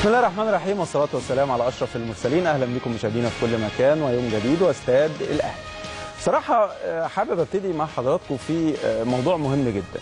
بسم الله الرحمن الرحيم والصلاة والسلام على أشرف المرسلين أهلا بكم مشاهدينا في كل مكان ويوم جديد واستاد الأهلي بصراحة آه، حابب أبتدي مع حضراتكم في آه، موضوع مهم جدا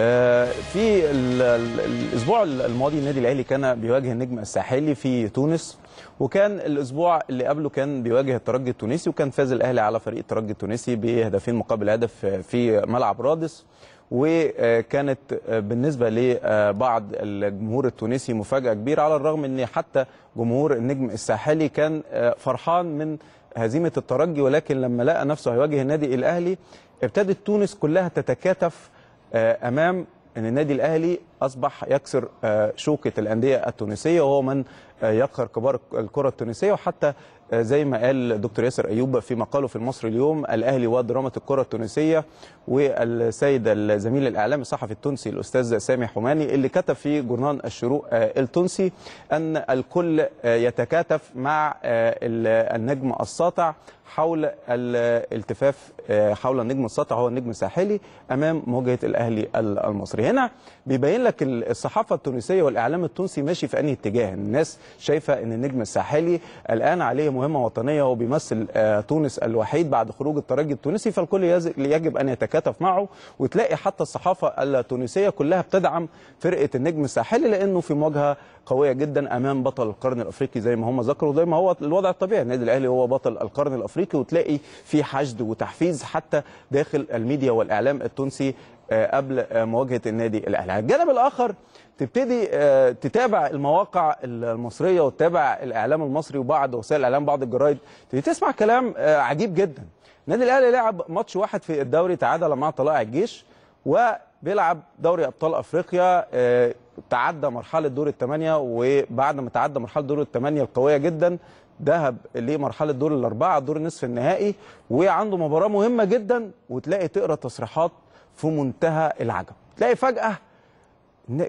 آه، في الأسبوع الماضي النادي الأهلي كان بيواجه النجم الساحلي في تونس وكان الأسبوع اللي قبله كان بيواجه الترجي التونسي وكان فاز الأهلي على فريق الترجي التونسي بهدفين مقابل هدف في ملعب رادس وكانت بالنسبه لبعض الجمهور التونسي مفاجاه كبيره على الرغم ان حتى جمهور النجم الساحلي كان فرحان من هزيمه الترجي ولكن لما لقى نفسه هيواجه النادي الاهلي ابتدت تونس كلها تتكاتف آه، امام ان النادي الاهلي اصبح يكسر آه، شوكه الانديه التونسيه وهو من آه، يقهر كبار الكره التونسيه وحتى آه، زي ما قال دكتور ياسر ايوب في مقاله في المصري اليوم الاهلي ودراما الكره التونسيه والسيد الزميل الاعلامي الصحفي التونسي الاستاذ سامي حماني اللي كتب في جرنان الشروق آه، التونسي ان الكل آه، يتكاتف مع النجم الساطع حول الالتفاف حول النجم الساطع هو النجم الساحلي امام مواجهه الاهلي المصري هنا بيبين لك الصحافه التونسيه والاعلام التونسي ماشي في انهي اتجاه الناس شايفه ان النجم الساحلي الان عليه مهمه وطنيه وبيمثل آه، تونس الوحيد بعد خروج الترجي التونسي فالكل يجب ان يتكاتف معه وتلاقي حتى الصحافه التونسيه كلها بتدعم فرقه النجم الساحلي لانه في مواجهه قويه جدا امام بطل القرن الافريقي زي ما هم ذكروا زي ما هو الوضع الطبيعي النادي الاهلي هو بطل القرن الافريقي وتلاقي في حشد وتحفيز حتى داخل الميديا والاعلام التونسي آه، قبل آه، مواجهه النادي الاهلي على الجانب الاخر تبتدي آه، تتابع المواقع المصريه وتتابع الاعلام المصري وبعض وسائل الاعلام بعض الجرايد تبتدي تسمع كلام آه، عجيب جدا النادي الاهلي لعب ماتش واحد في الدوري تعادل مع طلائع الجيش وبيلعب دوري ابطال افريقيا آه، تعدى مرحله دور الثمانيه وبعد ما تعدى مرحله دور الثمانيه القويه جدا ذهب لمرحله دور الاربعه دور النصف النهائي وعنده مباراه مهمه جدا وتلاقي تقرا تصريحات في منتهى العجب تلاقي فجاه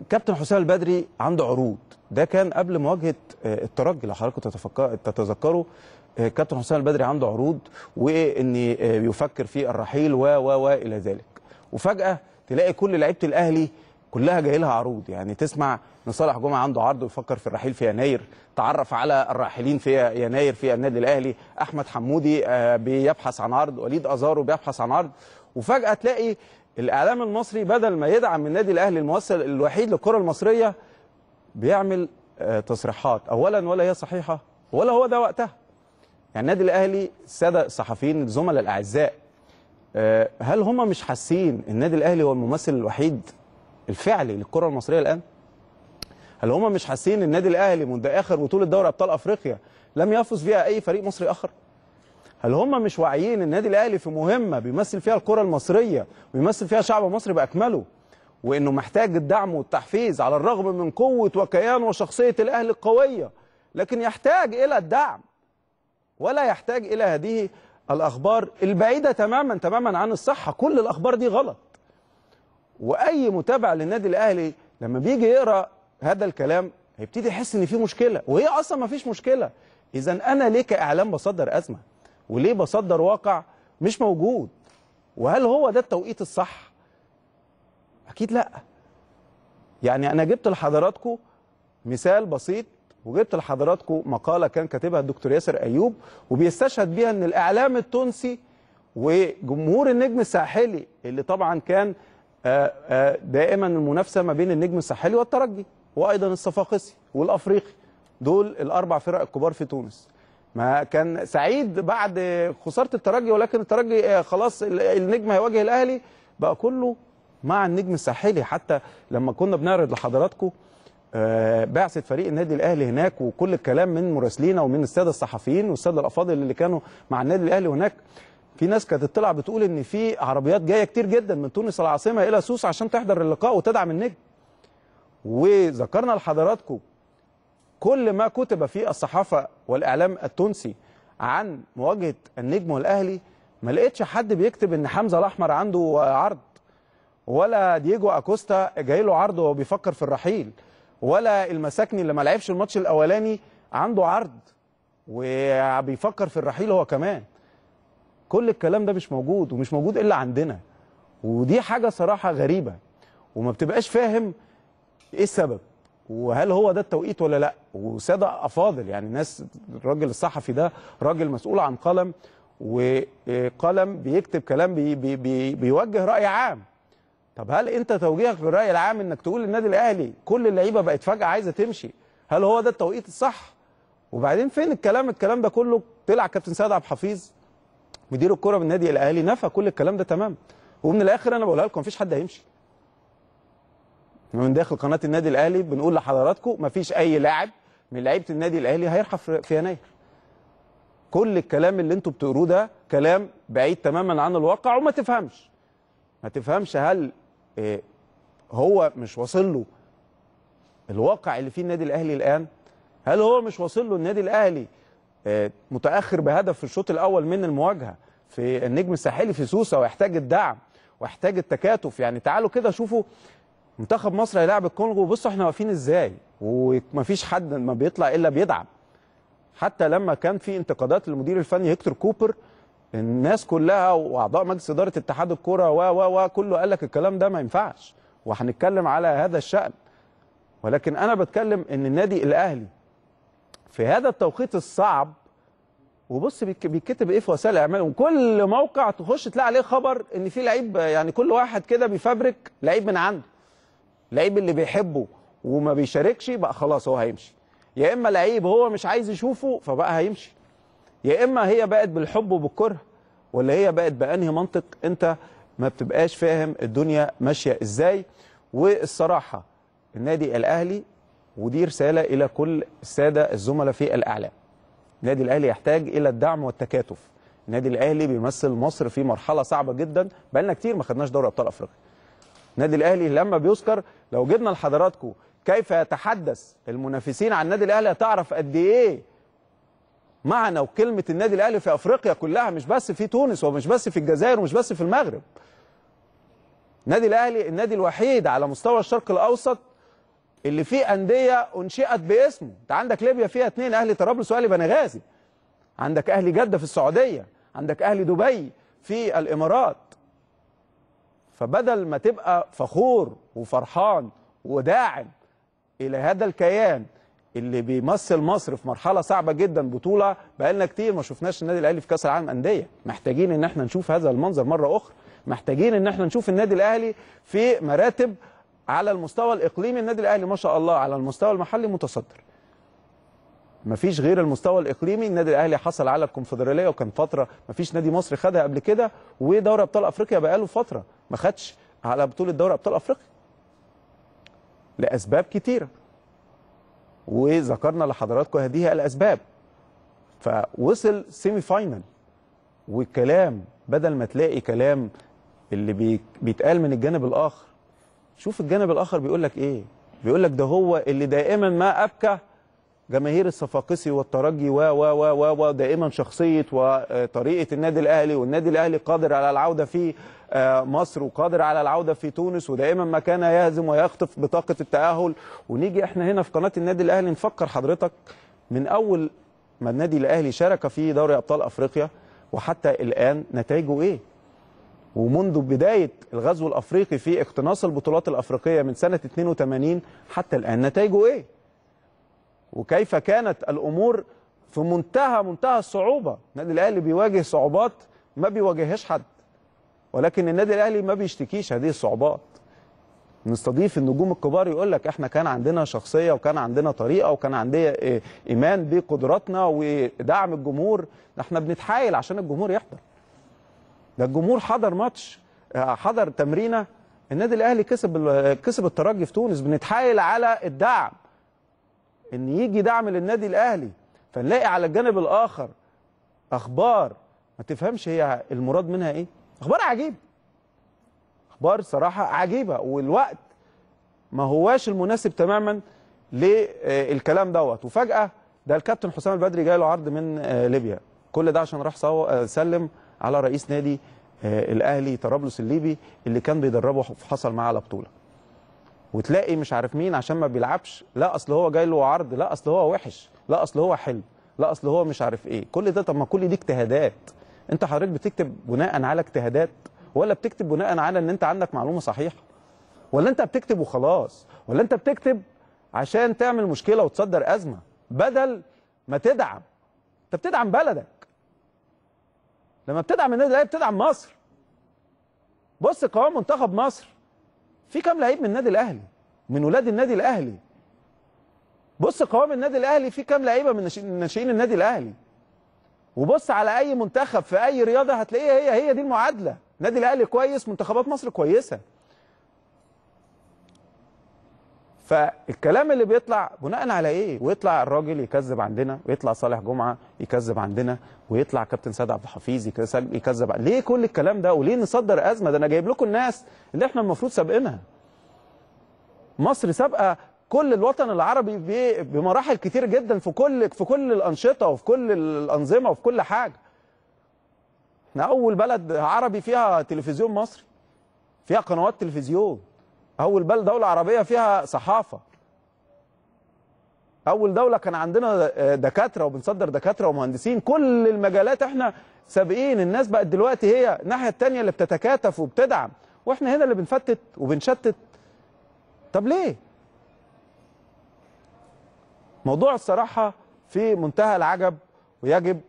كابتن حسام البدري عنده عروض ده كان قبل مواجهه آه، الترجي لو حضراتكم تتذكروا آه، كابتن حسام البدري عنده عروض وان بيفكر آه، في الرحيل و و و الى ذلك وفجاه تلاقي كل لعيبه الاهلي كلها جاي لها عروض يعني تسمع ان صالح جمعه عنده عرض ويفكر في الرحيل في يناير تعرف على الراحلين في يناير في النادي الاهلي احمد حمودي بيبحث عن عرض وليد ازارو بيبحث عن عرض وفجاه تلاقي الاعلام المصري بدل ما يدعم النادي الاهلي الموصل الوحيد للكره المصريه بيعمل آه، تصريحات اولا ولا هي صحيحه ولا هو ده وقتها يعني النادي الاهلي الساده الصحفيين الزملاء الاعزاء آه، هل هم مش حاسين النادي الاهلي هو الممثل الوحيد الفعلي للكره المصريه الان هل هم مش حاسين النادي الاهلي منذ اخر بطوله دوري ابطال افريقيا لم يفز فيها اي فريق مصري اخر هل هم مش واعيين النادي الاهلي في مهمه بيمثل فيها الكره المصريه ويمثل فيها شعب مصر باكمله وانه محتاج الدعم والتحفيز على الرغم من قوه وكيان وشخصيه الاهلي القويه لكن يحتاج الى الدعم ولا يحتاج الى هذه الاخبار البعيده تماما تماما عن الصحه كل الاخبار دي غلط واي متابع للنادي الاهلي لما بيجي يقرا هذا الكلام هيبتدي يحس ان في مشكله وهي اصلا ما فيش مشكله اذا انا ليه كاعلام بصدر ازمه وليه بصدر واقع مش موجود وهل هو ده التوقيت الصح اكيد لا يعني انا جبت لحضراتكم مثال بسيط وجبت لحضراتكم مقاله كان كاتبها الدكتور ياسر ايوب وبيستشهد بيها ان الاعلام التونسي وجمهور النجم الساحلي اللي طبعا كان آه، آه، دائما المنافسه ما بين النجم الساحلي والترجي وايضا الصفاقسي والافريقي دول الاربع فرق الكبار في تونس ما كان سعيد بعد خساره الترجي ولكن الترجي آه، خلاص النجم هيواجه الاهلي بقى كله مع النجم الساحلي حتى لما كنا بنعرض لحضراتكم آه، بعثه فريق النادي الاهلي هناك وكل الكلام من مراسلينا ومن الساده الصحفيين والساده الافاضل اللي كانوا مع النادي الاهلي هناك في ناس كانت تطلع بتقول ان في عربيات جايه كتير جدا من تونس العاصمه الى سوس عشان تحضر اللقاء وتدعم النجم وذكرنا لحضراتكم كل ما كتب في الصحافة والإعلام التونسي عن مواجهة النجم والأهلي ما لقيتش حد بيكتب إن حمزة الأحمر عنده عرض ولا دييجو أكوستا جاي له عرض وهو بيفكر في الرحيل ولا المساكني اللي ما لعبش الماتش الأولاني عنده عرض وبيفكر في الرحيل هو كمان كل الكلام ده مش موجود ومش موجود إلا عندنا ودي حاجة صراحة غريبة وما بتبقاش فاهم إيه السبب وهل هو ده التوقيت ولا لا وساده افاضل يعني الناس الراجل الصحفي ده راجل مسؤول عن قلم وقلم بيكتب كلام بي بي بي بيوجه راي عام طب هل انت توجيهك للراي العام انك تقول للنادي الاهلي كل اللعيبه بقت فجاه عايزه تمشي هل هو ده التوقيت الصح وبعدين فين الكلام الكلام ده كله طلع كابتن سيد عبد الحفيظ مدير الكره بالنادي الاهلي نفى كل الكلام ده تمام ومن الاخر انا بقولها لكم مفيش حد هيمشي من داخل قناه النادي الاهلي بنقول لحضراتكم مفيش اي لاعب من لعيبه النادي الاهلي هيرحل في يناير كل الكلام اللي انتم بتقروه ده كلام بعيد تماما عن الواقع وما تفهمش ما تفهمش هل آه، هو مش واصل له الواقع اللي فيه النادي الاهلي الان هل هو مش واصل له النادي الاهلي آه، متاخر بهدف في الشوط الاول من المواجهه في النجم الساحلي في سوسه ويحتاج الدعم ويحتاج التكاتف يعني تعالوا كده شوفوا منتخب مصر هيلاعب الكونغو بصوا احنا واقفين ازاي ومفيش حد ما بيطلع الا بيدعم حتى لما كان في انتقادات للمدير الفني هيكتور كوبر الناس كلها واعضاء مجلس اداره اتحاد الكوره و و و كله قال لك الكلام ده ما ينفعش وهنتكلم على هذا الشان ولكن انا بتكلم ان النادي الاهلي في هذا التوقيت الصعب وبص بيتكتب ايه في وسائل الاعلام وكل موقع تخش تلاقي عليه خبر ان في لعيب يعني كل واحد كده بيفبرك لعيب من عنده لعيب اللي بيحبه وما بيشاركش بقى خلاص هو هيمشي يا اما لعيب هو مش عايز يشوفه فبقى هيمشي يا اما هي بقت بالحب وبالكره ولا هي بقت بانهي منطق انت ما بتبقاش فاهم الدنيا ماشيه ازاي والصراحه النادي الاهلي ودي رساله الى كل الساده الزملاء في الاعلام النادي الاهلي يحتاج الى الدعم والتكاتف النادي الاهلي بيمثل مصر في مرحله صعبه جدا بقى لنا كتير ما خدناش دوري ابطال افريقيا النادي الاهلي لما بيذكر لو جبنا لحضراتكم كيف يتحدث المنافسين عن النادي الاهلي هتعرف قد ايه معنى وكلمه النادي الاهلي في افريقيا كلها مش بس في تونس ومش بس في الجزائر ومش بس في المغرب النادي الاهلي النادي الوحيد على مستوى الشرق الاوسط اللي فيه انديه انشئت باسمه انت عندك ليبيا فيها اثنين اهلي طرابلس واهلي بنغازي عندك اهلي جده في السعوديه عندك اهلي دبي في الامارات فبدل ما تبقى فخور وفرحان وداعم الى هذا الكيان اللي بيمثل مصر في مرحله صعبه جدا بطوله بقالنا كتير ما شفناش النادي الاهلي في كاس العالم انديه محتاجين ان احنا نشوف هذا المنظر مره اخرى محتاجين ان احنا نشوف النادي الاهلي في مراتب على المستوى الاقليمي النادي الاهلي ما شاء الله على المستوى المحلي متصدر مفيش غير المستوى الاقليمي النادي الاهلي حصل على الكونفدراليه وكان فتره مفيش نادي مصري خدها قبل كده ودوري ابطال افريقيا بقاله فتره ما خدش على بطوله دوري ابطال افريقيا لاسباب كتيره وذكرنا لحضراتكم هذه الاسباب فوصل سيمي فاينل والكلام بدل ما تلاقي كلام اللي بيتقال من الجانب الاخر شوف الجانب الاخر بيقول لك ايه بيقول لك ده هو اللي دائما ما ابكى جماهير الصفاقسي والترجي و و و و دائما شخصيه وطريقه النادي الاهلي والنادي الاهلي قادر على العوده في آه، مصر وقادر على العوده في تونس ودائما ما كان يهزم ويخطف بطاقه التاهل ونيجي احنا هنا في قناه النادي الاهلي نفكر حضرتك من اول ما النادي الاهلي شارك في دوري ابطال افريقيا وحتى الان نتائجه ايه؟ ومنذ بدايه الغزو الافريقي في اقتناص البطولات الافريقيه من سنه 82 حتى الان نتائجه ايه؟ وكيف كانت الأمور في منتهى منتهى الصعوبة النادي الأهلي بيواجه صعوبات ما بيواجههاش حد ولكن النادي الأهلي ما بيشتكيش هذه الصعوبات نستضيف النجوم الكبار يقول لك احنا كان عندنا شخصيه وكان عندنا طريقه وكان عندنا إيه، ايمان بقدراتنا ودعم الجمهور احنا بنتحايل عشان الجمهور يحضر ده الجمهور حضر ماتش حضر تمرينه النادي الاهلي كسب كسب الترجي في تونس بنتحايل على الدعم ان يجي دعم للنادي الاهلي فنلاقي على الجانب الاخر اخبار ما تفهمش هي المراد منها ايه اخبار عجيبه اخبار صراحه عجيبه والوقت ما هواش المناسب تماما للكلام دوت وفجاه ده الكابتن حسام البدري جاي له عرض من آه، ليبيا كل ده عشان راح آه، سلم على رئيس نادي آه، الاهلي طرابلس الليبي اللي كان بيدربه حصل معاه على بطوله وتلاقي مش عارف مين عشان ما بيلعبش لا اصل هو جاي له عرض لا اصل هو وحش لا اصل هو حلو لا اصل هو مش عارف ايه كل ده طب ما كل دي اجتهادات انت حضرتك بتكتب بناء على اجتهادات ولا بتكتب بناء على ان انت عندك معلومه صحيحه ولا انت بتكتب وخلاص ولا انت بتكتب عشان تعمل مشكله وتصدر ازمه بدل ما تدعم انت بتدعم بلدك لما بتدعم النادي الاهلي بتدعم مصر بص قوام منتخب مصر في كام لعيب من النادي الاهلي من ولاد النادي الاهلي بص قوام النادي الاهلي في كام لعيبه من ناشئين النادي الاهلي وبص على اي منتخب في اي رياضه هتلاقيها هي هي دي المعادله النادي الاهلي كويس منتخبات مصر كويسه فالكلام اللي بيطلع بناء على ايه ويطلع الراجل يكذب عندنا ويطلع صالح جمعه يكذب عندنا ويطلع كابتن سيد عبد الحفيظ يكذب, يكذب ليه كل الكلام ده وليه نصدر ازمه ده انا جايب لكم الناس اللي احنا المفروض سابقينها مصر سابقه كل الوطن العربي بمراحل كتير جدا في كل في كل الانشطه وفي كل الانظمه وفي كل حاجه احنا اول بلد عربي فيها تلفزيون مصري فيها قنوات تلفزيون أول بل دولة عربية فيها صحافة أول دولة كان عندنا دكاترة وبنصدر دكاترة ومهندسين كل المجالات احنا سابقين الناس بقت دلوقتي هي الناحية التانية اللي بتتكاتف وبتدعم واحنا هنا اللي بنفتت وبنشتت طب ليه؟ موضوع الصراحة في منتهى العجب ويجب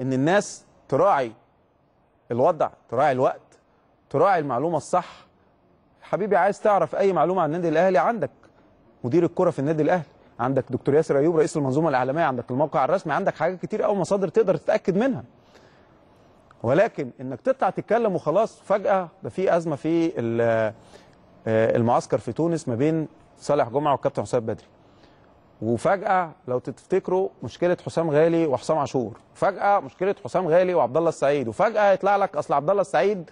ان الناس تراعي الوضع تراعي الوقت تراعي المعلومة الصح حبيبي عايز تعرف اي معلومه عن النادي الاهلي عندك مدير الكره في النادي الاهلي عندك دكتور ياسر ايوب رئيس المنظومه الاعلاميه عندك الموقع الرسمي عندك حاجات كتير قوي مصادر تقدر تتاكد منها ولكن انك تطلع تتكلم وخلاص فجاه ده في ازمه في آه، المعسكر في تونس ما بين صالح جمعه والكابتن حسام بدري وفجاه لو تفتكروا مشكله حسام غالي وحسام عاشور فجاه مشكله حسام غالي وعبد الله السعيد وفجاه يطلع لك اصل عبد الله السعيد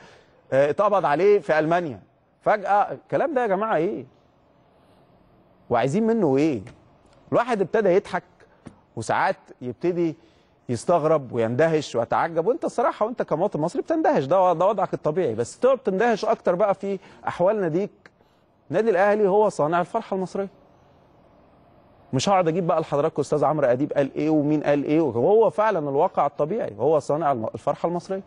آه، اتقبض عليه في المانيا فجأة الكلام ده يا جماعة إيه؟ وعايزين منه إيه؟ الواحد ابتدى يضحك وساعات يبتدي يستغرب ويندهش ويتعجب وانت الصراحه وانت كمواطن مصري بتندهش ده ده وضعك الطبيعي بس تقعد تندهش اكتر بقى في احوالنا ديك النادي الاهلي هو صانع الفرحه المصريه مش هقعد اجيب بقى لحضراتكم استاذ عمرو اديب قال ايه ومين قال ايه وهو فعلا الواقع الطبيعي هو صانع الفرحه المصريه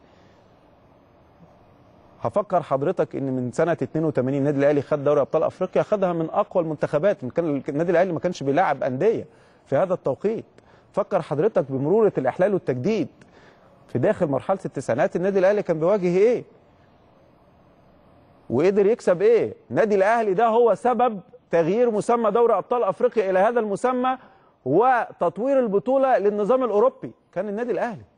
هفكر حضرتك ان من سنه 82 النادي الاهلي خد دوري ابطال افريقيا خدها من اقوى المنتخبات كان النادي الاهلي ما كانش بيلعب انديه في هذا التوقيت فكر حضرتك بمرورة الاحلال والتجديد في داخل مرحله التسعينات النادي الاهلي كان بيواجه ايه وقدر يكسب ايه النادي الاهلي ده هو سبب تغيير مسمى دوري ابطال افريقيا الى هذا المسمى وتطوير البطوله للنظام الاوروبي كان النادي الاهلي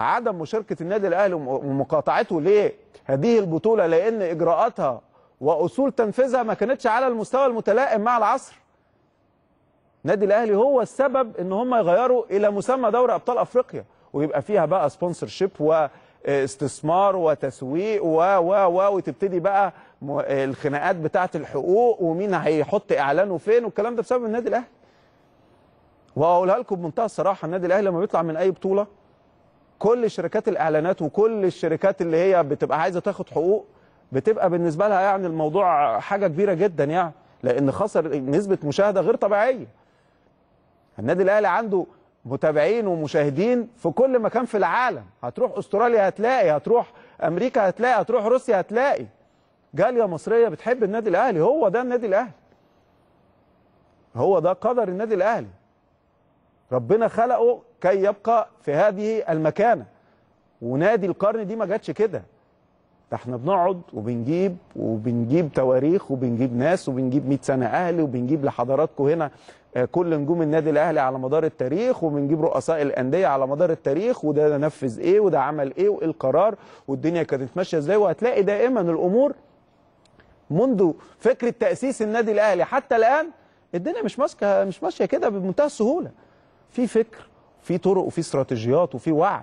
عدم مشاركه النادي الاهلي ومقاطعته لهذه البطوله لان اجراءاتها واصول تنفيذها ما كانتش على المستوى المتلائم مع العصر. النادي الاهلي هو السبب ان هم يغيروا الى مسمى دوري ابطال افريقيا ويبقى فيها بقى سبونسرشيب شيب واستثمار وتسويق و و و وتبتدي بقى الخناقات بتاعه الحقوق ومين هيحط اعلانه فين والكلام ده بسبب النادي الاهلي. واقولها لكم بمنتهى الصراحه النادي الاهلي لما بيطلع من اي بطوله كل شركات الاعلانات وكل الشركات اللي هي بتبقى عايزه تاخد حقوق بتبقى بالنسبه لها يعني الموضوع حاجه كبيره جدا يعني لان خسر نسبه مشاهده غير طبيعيه النادي الاهلي عنده متابعين ومشاهدين في كل مكان في العالم هتروح استراليا هتلاقي هتروح امريكا هتلاقي هتروح روسيا هتلاقي جاليه مصريه بتحب النادي الاهلي هو ده النادي الاهلي هو ده قدر النادي الاهلي ربنا خلقه كي يبقى في هذه المكانه ونادي القرن دي ما جاتش كده ده احنا بنقعد وبنجيب وبنجيب تواريخ وبنجيب ناس وبنجيب 100 سنه اهلي وبنجيب لحضراتكم هنا آه، كل نجوم النادي الاهلي على مدار التاريخ وبنجيب رؤساء الانديه على مدار التاريخ وده نفذ ايه وده عمل ايه وايه القرار والدنيا كانت ماشيه ازاي وهتلاقي دائما الامور منذ فكره تاسيس النادي الاهلي حتى الان الدنيا مش ماسكه مش ماشيه كده بمنتهى السهوله في فكر في طرق وفي استراتيجيات وفي وعي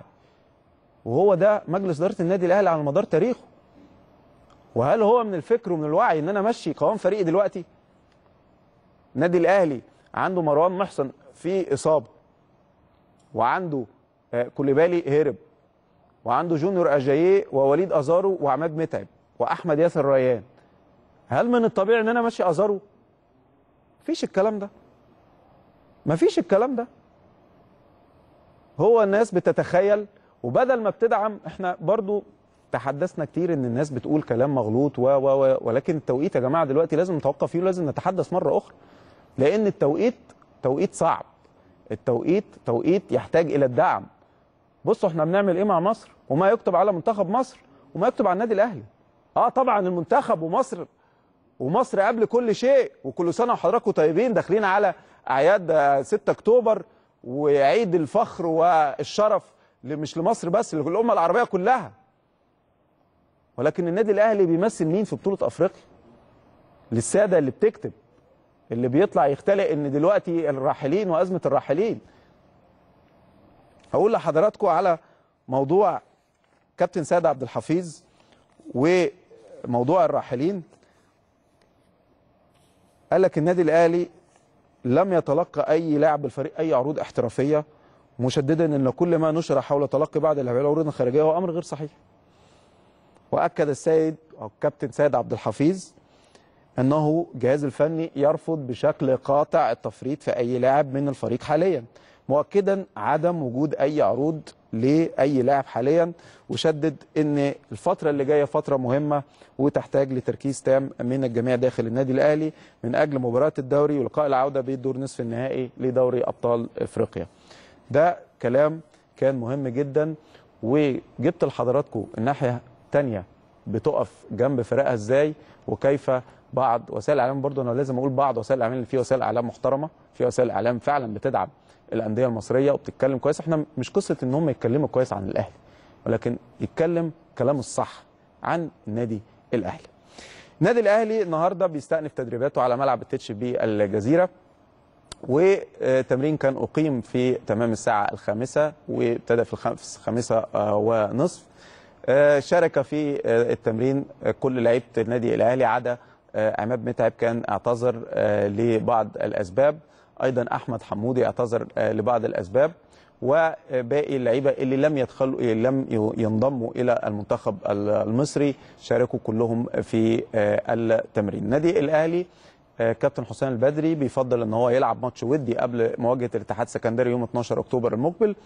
وهو ده مجلس اداره النادي الاهلي على مدار تاريخه وهل هو من الفكر ومن الوعي ان انا امشي قوام فريقي دلوقتي النادي الاهلي عنده مروان محسن في اصابه وعنده آه، كوليبالي هرب وعنده جونيور اجاييه ووليد ازارو وعماد متعب واحمد ياسر ريان هل من الطبيعي ان انا ماشي ازارو مفيش الكلام ده مفيش الكلام ده هو الناس بتتخيل وبدل ما بتدعم احنا برضو تحدثنا كتير ان الناس بتقول كلام مغلوط و و و ولكن التوقيت يا جماعه دلوقتي لازم نتوقف فيه ولازم نتحدث مره اخرى لان التوقيت توقيت صعب التوقيت توقيت يحتاج الى الدعم بصوا احنا بنعمل ايه مع مصر وما يكتب على منتخب مصر وما يكتب على النادي الاهلي اه طبعا المنتخب ومصر ومصر قبل كل شيء وكل سنه وحضراتكم طيبين داخلين على اعياد 6 اكتوبر ويعيد الفخر والشرف مش لمصر بس للامه العربيه كلها ولكن النادي الاهلي بيمثل مين في بطوله افريقيا للساده اللي بتكتب اللي بيطلع يختلق ان دلوقتي الراحلين وازمه الراحلين هقول لحضراتكم على موضوع كابتن سيد عبد الحفيظ وموضوع الراحلين قال لك النادي الاهلي لم يتلقى أي لاعب بالفريق أي عروض احترافية مشددا أن كل ما نشر حول تلقي بعض اللاعبين العروض الخارجية هو أمر غير صحيح وأكد السيد أو الكابتن سيد عبد الحفيظ أنه الجهاز الفني يرفض بشكل قاطع التفريط في أي لاعب من الفريق حاليا مؤكدا عدم وجود أي عروض لاي لاعب حاليا وشدد ان الفتره اللي جايه فتره مهمه وتحتاج لتركيز تام من الجميع داخل النادي الاهلي من اجل مباراه الدوري ولقاء العوده بدور نصف النهائي لدوري ابطال افريقيا. ده كلام كان مهم جدا وجبت لحضراتكم الناحيه الثانيه بتقف جنب فرقها ازاي وكيف بعض وسائل الاعلام برضه انا لازم اقول بعض وسائل الاعلام اللي في وسائل اعلام محترمه في وسائل اعلام فعلا بتدعم الانديه المصريه وبتتكلم كويس احنا مش قصه ان هم يتكلموا كويس عن الاهلي ولكن يتكلم كلام الصح عن النادي الاهلي النادي الاهلي النهارده بيستأنف تدريباته على ملعب التتش الجزيره وتمرين كان أقيم في تمام الساعة الخامسة وابتدى في الخامسة آه، ونصف آه، شارك في آه، التمرين كل لعيبة النادي الأهلي عدا عماد متعب كان اعتذر لبعض الأسباب ايضا احمد حمودي اعتذر آه، لبعض الاسباب وباقي اللعيبه اللي لم يدخلوا لم ينضموا الى المنتخب المصري شاركوا كلهم في آه، التمرين. النادي الاهلي آه، كابتن حسام البدري بيفضل ان هو يلعب ماتش ودي قبل مواجهه الاتحاد السكندري يوم 12 اكتوبر المقبل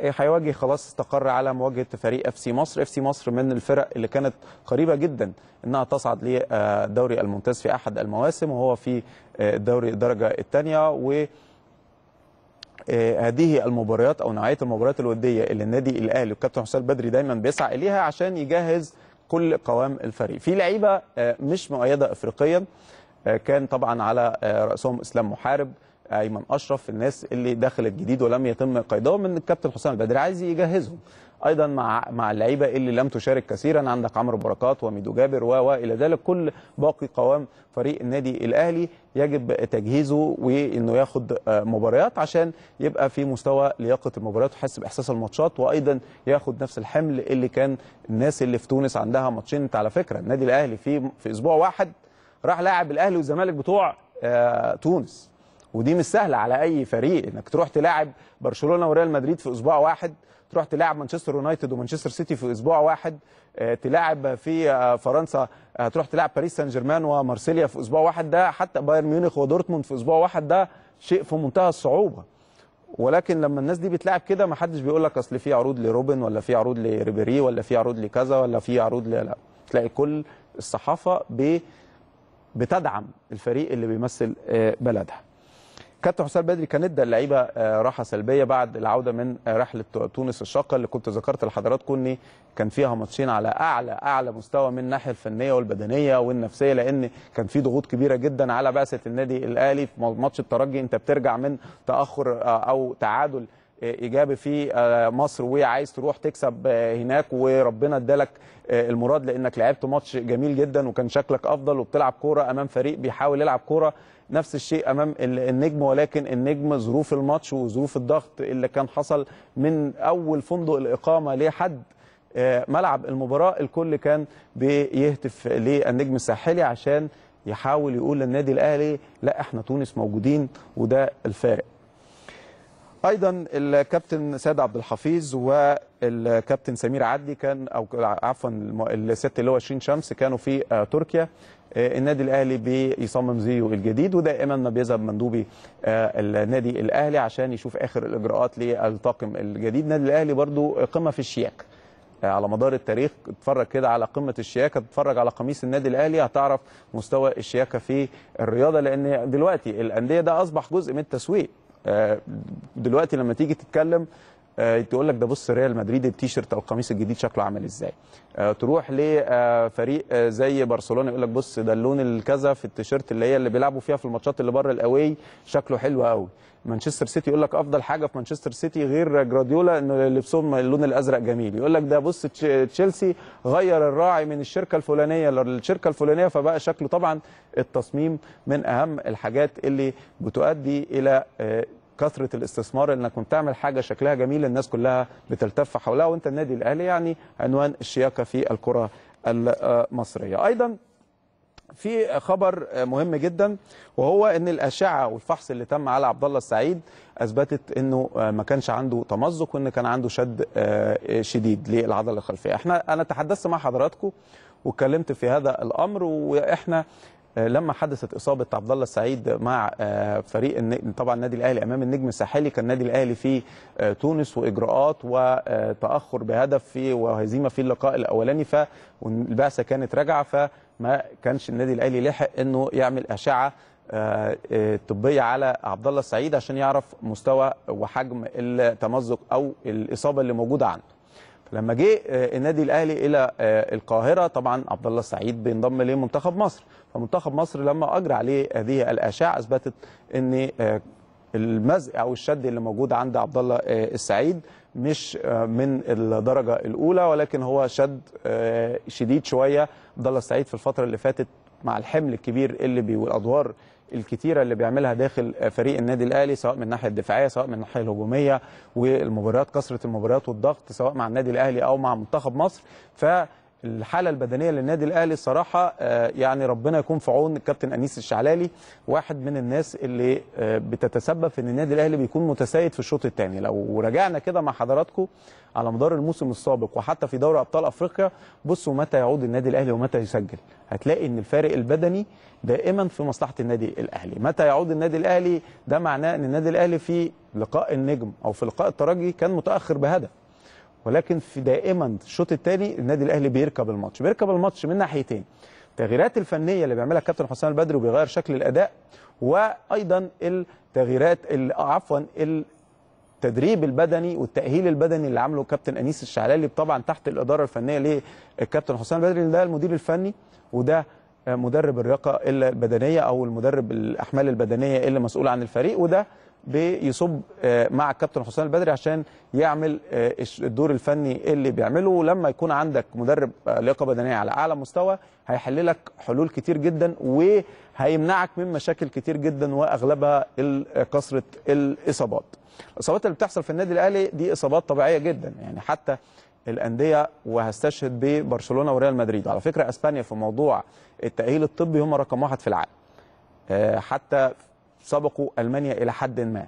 إيه، هيواجه خلاص استقر على مواجهه فريق اف سي مصر اف سي مصر من الفرق اللي كانت قريبه جدا انها تصعد للدوري آه، الممتاز في احد المواسم وهو في آه، دوري الدرجه الثانيه و هذه المباريات او نوعيه المباريات الوديه اللي النادي الاهلي والكابتن حسام البدري دايما بيسعى اليها عشان يجهز كل قوام الفريق في لعيبه مش مؤيده افريقيا كان طبعا على آه، رأسهم إسلام محارب ايمن اشرف الناس اللي دخلت جديد ولم يتم قيدهم من الكابتن حسام البدري عايز يجهزهم ايضا مع مع اللعيبه اللي لم تشارك كثيرا عندك عمرو بركات وميدو جابر و الى ذلك كل باقي قوام فريق النادي الاهلي يجب تجهيزه وانه ياخد آه، مباريات عشان يبقى في مستوى لياقه المباريات ويحس باحساس الماتشات وايضا ياخد نفس الحمل اللي كان الناس اللي في تونس عندها ماتشين على فكره النادي الاهلي في في اسبوع واحد راح لاعب الاهلي والزمالك بتوع آه، تونس ودي مش سهله على اي فريق انك تروح تلاعب برشلونه وريال مدريد في اسبوع واحد تروح تلاعب مانشستر يونايتد ومانشستر سيتي في اسبوع واحد آه، تلاعب في آه، فرنسا تروح تلاعب باريس سان جيرمان ومارسيليا في اسبوع واحد ده حتى بايرن ميونخ ودورتموند في اسبوع واحد ده شيء في منتهى الصعوبه ولكن لما الناس دي بتلعب كده ما حدش بيقول لك اصل في عروض لروبن ولا في عروض لريبيري ولا في عروض لكذا ولا في عروض لا تلاقي كل الصحافه ب بتدعم الفريق اللي بيمثل آه، بلدها كابتن حسام بدري كان ادى اللعيبه آه، راحه سلبيه بعد العوده من رحله تونس الشاقه اللي كنت ذكرت لحضراتكم ان كان فيها ماتشين على اعلى اعلى مستوى من الناحيه الفنيه والبدنيه والنفسيه لان كان في ضغوط كبيره جدا على بعثه النادي الاهلي في ماتش الترجي انت بترجع من تاخر آه، او تعادل ايجابي في آه، مصر وعايز تروح تكسب آه، هناك وربنا ادالك آه، المراد لانك لعبت ماتش جميل جدا وكان شكلك افضل وبتلعب كوره امام فريق بيحاول يلعب كوره نفس الشيء امام النجم ولكن النجم ظروف الماتش وظروف الضغط اللي كان حصل من اول فندق الاقامه لحد ملعب المباراه الكل كان بيهتف للنجم الساحلي عشان يحاول يقول للنادي الاهلي لا احنا تونس موجودين وده الفارق ايضا الكابتن سيد عبد الحفيظ والكابتن سمير عدلي كان او عفوا الست اللي هو شيرين شمس كانوا في آه، تركيا آه، النادي الاهلي بيصمم زيه الجديد ودائما ما بيذهب مندوبي آه، النادي الاهلي عشان يشوف اخر الاجراءات للطاقم الجديد النادي الاهلي برضو قمه في الشياك على مدار التاريخ اتفرج كده على قمه الشياكه اتفرج على قميص النادي الاهلي هتعرف مستوى الشياكه في الرياضه لان دلوقتي الانديه ده اصبح جزء من التسويق دلوقتي لما تيجي تتكلم آه، تقول لك ده بص ريال مدريد التيشيرت او القميص الجديد شكله عامل ازاي آه، تروح لفريق آه، زي برشلونه يقول لك بص ده اللون الكذا في التيشيرت اللي هي اللي بيلعبوا فيها في الماتشات اللي بره الاواي شكله حلو قوي مانشستر سيتي يقول لك افضل حاجه في مانشستر سيتي غير جراديولا ان لبسهم اللون الازرق جميل يقول لك ده بص تشيلسي غير الراعي من الشركه الفلانيه للشركه الفلانيه فبقى شكله طبعا التصميم من اهم الحاجات اللي بتؤدي الى كثره الاستثمار انك بتعمل حاجه شكلها جميل الناس كلها بتلتف حولها وانت النادي الاهلي يعني عنوان الشياكه في الكره المصريه ايضا في خبر مهم جدا وهو ان الاشعه والفحص اللي تم على عبد الله السعيد اثبتت انه ما كانش عنده تمزق وان كان عنده شد شديد للعضله الخلفيه احنا انا تحدثت مع حضراتكم واتكلمت في هذا الامر واحنا لما حدثت اصابه عبد الله السعيد مع آه، فريق طبعا النادي الاهلي امام النجم الساحلي كان النادي الاهلي في آه، تونس واجراءات وتاخر آه، بهدف في وهزيمه في اللقاء الاولاني فالبعثه كانت راجعه فما كانش النادي الاهلي لحق انه يعمل اشعه طبيه على عبد الله السعيد عشان يعرف مستوى وحجم التمزق او الاصابه اللي موجوده عنده لما جه آه، النادي الاهلي الى آه، القاهره طبعا عبد الله السعيد بينضم لمنتخب مصر فمنتخب مصر لما اجرى عليه هذه الاشعه اثبتت ان آه، المزق او الشد اللي موجود عند عبد الله السعيد مش من الدرجه الاولى ولكن هو شد شديد شويه عبد الله السعيد في الفتره اللي فاتت مع الحمل الكبير اللي بي والادوار الكتيره اللي بيعملها داخل فريق النادي الاهلي سواء من الناحيه الدفاعيه سواء من الناحيه الهجوميه والمباريات كثره المباريات والضغط سواء مع النادي الاهلي او مع منتخب مصر ف الحاله البدنيه للنادي الاهلي صراحه آه، يعني ربنا يكون في عون الكابتن انيس الشعلالي واحد من الناس اللي آه، بتتسبب في ان النادي الاهلي بيكون متسيد في الشوط الثاني لو رجعنا كده مع حضراتكم على مدار الموسم السابق وحتى في دوري ابطال افريقيا بصوا متى يعود النادي الاهلي ومتى يسجل هتلاقي ان الفارق البدني دائما في مصلحه النادي الاهلي متى يعود النادي الاهلي ده معناه ان النادي الاهلي في لقاء النجم او في لقاء الترجي كان متاخر بهدف ولكن في دائما الشوط الثاني النادي الاهلي بيركب الماتش بيركب الماتش من ناحيتين التغييرات الفنيه اللي بيعملها الكابتن حسام البدري وبيغير شكل الاداء وايضا التغييرات عفوا التدريب البدني والتاهيل البدني اللي عامله الكابتن انيس الشعلالي طبعا تحت الاداره الفنيه للكابتن حسام البدري ده المدير الفني وده مدرب الرياقه البدنيه او المدرب الاحمال البدنيه اللي مسؤول عن الفريق وده بيصب آه، مع الكابتن حسام البدري عشان يعمل آه، الدور الفني اللي بيعمله ولما يكون عندك مدرب آه، لياقه بدنيه على اعلى مستوى هيحل لك حلول كتير جدا وهيمنعك من مشاكل كتير جدا واغلبها كثره الاصابات الاصابات اللي بتحصل في النادي الاهلي دي اصابات طبيعيه جدا يعني حتى الانديه وهستشهد ببرشلونه وريال مدريد على فكره اسبانيا في موضوع التاهيل الطبي هم رقم واحد في العالم حتى سبقوا المانيا الى حد ما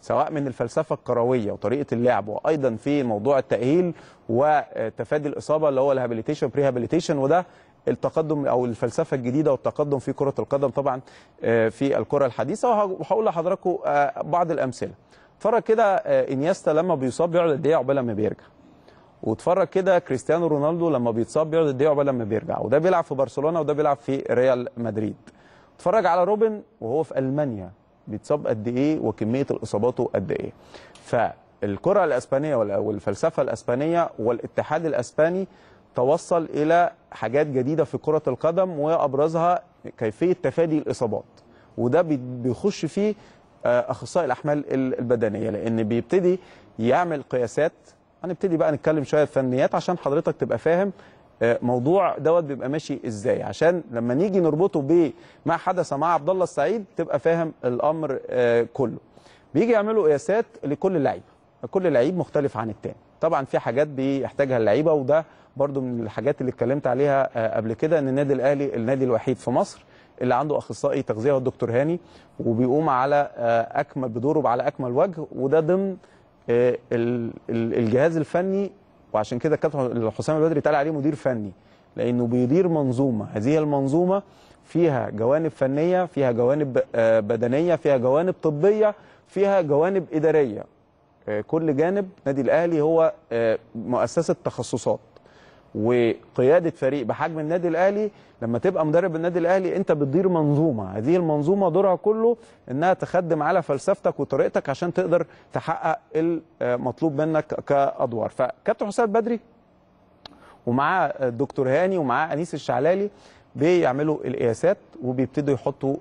سواء من الفلسفه الكرويه وطريقه اللعب وايضا في موضوع التاهيل وتفادي الاصابه اللي هو الهابيليتيشن بريهابيليتيشن وده التقدم او الفلسفه الجديده والتقدم في كره القدم طبعا آه، في الكره الحديثه وهقول لحضراتكم آه، بعض الامثله اتفرج كده آه، انيستا لما بيصاب بيقعد قد ايه عقبال لما بيرجع واتفرج كده كريستيانو رونالدو لما بيتصاب بيقعد قد ايه عقبال لما بيرجع وده بيلعب في برشلونه وده بيلعب في ريال مدريد اتفرج على روبن وهو في المانيا بيتصاب قد ايه وكميه الاصابات قد ايه فالكره الاسبانيه والفلسفه الاسبانيه والاتحاد الاسباني توصل الى حاجات جديده في كره القدم وابرزها كيفيه تفادي الاصابات وده بيخش فيه آه، اخصائي الاحمال البدنيه لان بيبتدي يعمل قياسات هنبتدي بقى نتكلم شويه فنيات عشان حضرتك تبقى فاهم آه، موضوع دوت بيبقى ماشي ازاي عشان لما نيجي نربطه بما حدث مع عبد الله السعيد تبقى فاهم الامر آه، كله بيجي يعملوا قياسات لكل لعيب كل لعيب مختلف عن التاني طبعا في حاجات بيحتاجها اللعيبه وده برضو من الحاجات اللي اتكلمت عليها آه، قبل كده ان النادي الاهلي النادي الوحيد في مصر اللي عنده اخصائي تغذيه هو الدكتور هاني وبيقوم على اكمل بدوره على اكمل وجه وده ضمن الجهاز الفني وعشان كده الكابتن حسام البدري اتقال عليه مدير فني لانه بيدير منظومه هذه المنظومه فيها جوانب فنيه فيها جوانب آه، بدنيه فيها جوانب طبيه فيها جوانب اداريه آه، كل جانب نادي الاهلي هو آه، مؤسسه تخصصات وقياده فريق بحجم النادي الاهلي لما تبقى مدرب النادي الاهلي انت بتدير منظومه هذه المنظومه دورها كله انها تخدم على فلسفتك وطريقتك عشان تقدر تحقق المطلوب منك كادوار فكابتن حسام بدري ومعاه الدكتور هاني ومعاه انيس الشعلالي بيعملوا القياسات وبيبتدوا يحطوا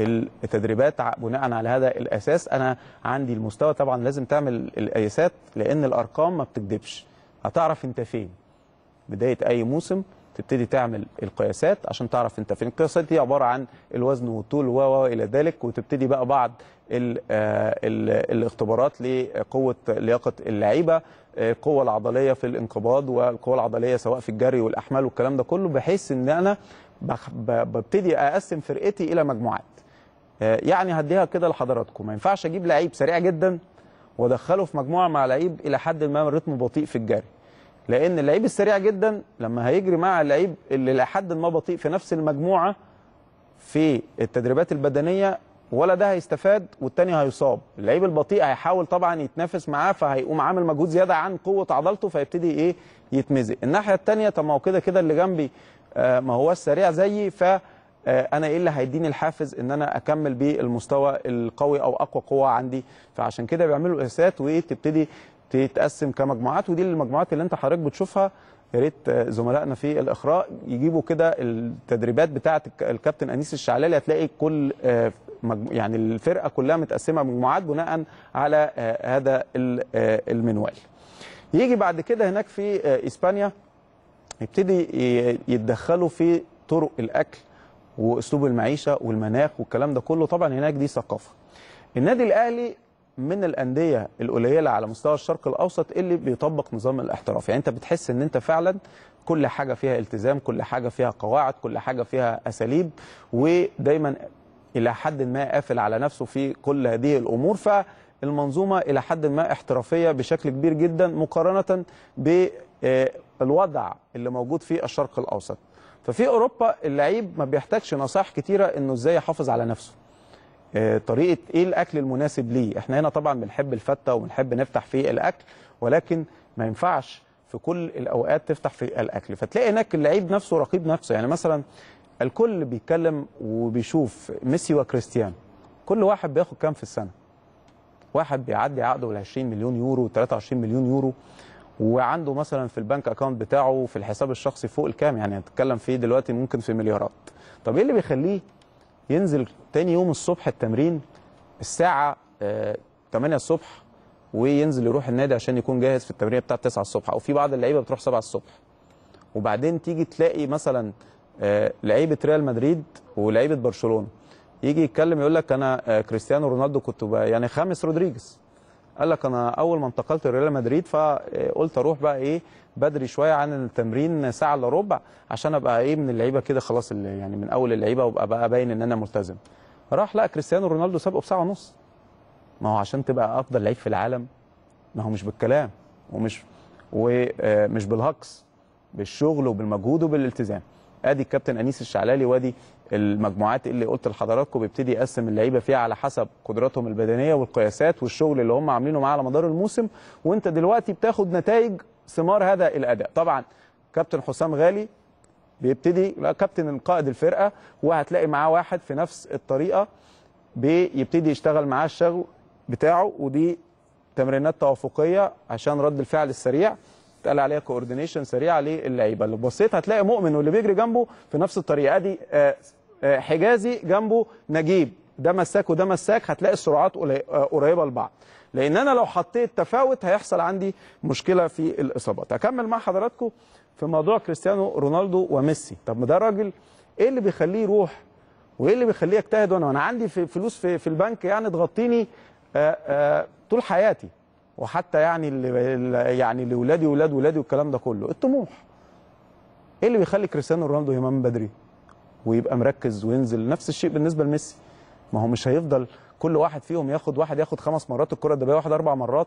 التدريبات بناء على هذا الاساس انا عندي المستوى طبعا لازم تعمل القياسات لان الارقام ما بتكذبش هتعرف انت فين بدايه اي موسم تبتدي تعمل القياسات عشان تعرف انت فين القياسات دي عباره عن الوزن والطول و الى ذلك وتبتدي بقى بعض ال آه ال الاختبارات لقوه لياقه اللعيبه آه القوه العضليه في الانقباض والقوه العضليه سواء في الجري والاحمال والكلام ده كله بحيث ان انا ببتدي اقسم فرقتي الى مجموعات آه يعني هديها كده لحضراتكم ما ينفعش اجيب لعيب سريع جدا وادخله في مجموعه مع لعيب الى حد ما رتمه بطيء في الجري لان اللعيب السريع جدا لما هيجري مع اللعيب اللي لحد ما بطيء في نفس المجموعه في التدريبات البدنيه ولا ده هيستفاد والتاني هيصاب اللعيب البطيء هيحاول طبعا يتنافس معاه فهيقوم عامل مجهود زياده عن قوه عضلته فيبتدي ايه يتمزق الناحيه الثانيه طب ما هو كده كده اللي جنبي آه ما هو السريع زيي ف آه، انا ايه اللي هيديني الحافز ان انا اكمل بالمستوى القوي او اقوى قوه عندي فعشان كده بيعملوا قياسات وتبتدي تتقسم كمجموعات ودي المجموعات اللي انت حضرتك بتشوفها يا ريت زملائنا في الاخراء يجيبوا كده التدريبات بتاعه الكابتن انيس الشعلالي هتلاقي كل آه، يعني الفرقه كلها متقسمه مجموعات بناء على آه، هذا آه، المنوال. يجي بعد كده هناك في اسبانيا يبتدي يتدخلوا في طرق الاكل واسلوب المعيشه والمناخ والكلام ده كله طبعا هناك دي ثقافه. النادي الاهلي من الانديه القليله على مستوى الشرق الاوسط اللي بيطبق نظام الاحتراف يعني انت بتحس ان انت فعلا كل حاجه فيها التزام كل حاجه فيها قواعد كل حاجه فيها اساليب ودايما الى حد ما قافل على نفسه في كل هذه الامور فالمنظومه الى حد ما احترافيه بشكل كبير جدا مقارنه بالوضع آه، اللي موجود في الشرق الاوسط ففي اوروبا اللعيب ما بيحتاجش نصائح كتيره انه ازاي يحافظ على نفسه آه، طريقه ايه الاكل المناسب ليه احنا هنا طبعا بنحب الفته وبنحب نفتح فيه الاكل ولكن ما ينفعش في كل الاوقات تفتح في الاكل فتلاقي هناك اللعيب نفسه رقيب نفسه يعني مثلا الكل بيتكلم وبيشوف ميسي وكريستيانو كل واحد بياخد كام في السنه واحد بيعدي عقده ل 20 مليون يورو 23 مليون يورو وعنده مثلا في البنك اكاونت بتاعه في الحساب الشخصي فوق الكام يعني هنتكلم فيه دلوقتي ممكن في مليارات طب ايه اللي بيخليه ينزل تاني يوم الصبح التمرين الساعة 8 آه، الصبح وينزل يروح النادي عشان يكون جاهز في التمرين بتاع 9 الصبح او في بعض اللعيبه بتروح 7 الصبح وبعدين تيجي تلاقي مثلا آه، لعيبه ريال مدريد ولعيبه برشلونه يجي يتكلم يقول لك انا آه، كريستيانو رونالدو كنت يعني خامس رودريجز قال لك انا اول ما انتقلت لريال مدريد فقلت اروح بقى ايه بدري شويه عن التمرين ساعه الا ربع عشان ابقى ايه من اللعيبه كده خلاص يعني من اول اللعيبه وابقى بقى باين ان انا ملتزم راح لقى كريستيانو رونالدو سابقه بساعه ونص ما هو عشان تبقى افضل لعيب في العالم ما هو مش بالكلام ومش ومش آه، بالهكس بالشغل وبالمجهود وبالالتزام ادي الكابتن انيس الشعلالي وادي المجموعات اللي قلت لحضراتكم بيبتدي يقسم اللعيبه فيها على حسب قدراتهم البدنيه والقياسات والشغل اللي هم عاملينه معاه على مدار الموسم وانت دلوقتي بتاخد نتائج ثمار هذا الاداء طبعا كابتن حسام غالي بيبتدي كابتن القائد الفرقه وهتلاقي معاه واحد في نفس الطريقه بيبتدي يشتغل معاه الشغل بتاعه ودي تمرينات توافقيه عشان رد الفعل السريع اتقال عليها كوردينيشن سريعه للعيبه اللي بصيت هتلاقي مؤمن واللي بيجري جنبه في نفس الطريقه دي آه آه، حجازي جنبه نجيب ده مساك وده مساك هتلاقي السرعات آه، قريبه لبعض لان انا لو حطيت تفاوت هيحصل عندي مشكله في الاصابات اكمل مع حضراتكم في موضوع كريستيانو رونالدو وميسي طب ما ده راجل ايه اللي بيخليه يروح وايه اللي بيخليه يجتهد وانا عندي في فلوس في, في البنك يعني تغطيني آآ آه، آآ طول حياتي وحتى يعني اللي يعني لاولادي واولاد ولادي والكلام ده كله الطموح ايه اللي بيخلي كريستيانو رونالدو يمام بدري ويبقى مركز وينزل نفس الشيء بالنسبه لميسي ما هو مش هيفضل كل واحد فيهم ياخد واحد ياخد خمس مرات الكره الذهبيه واحد اربع مرات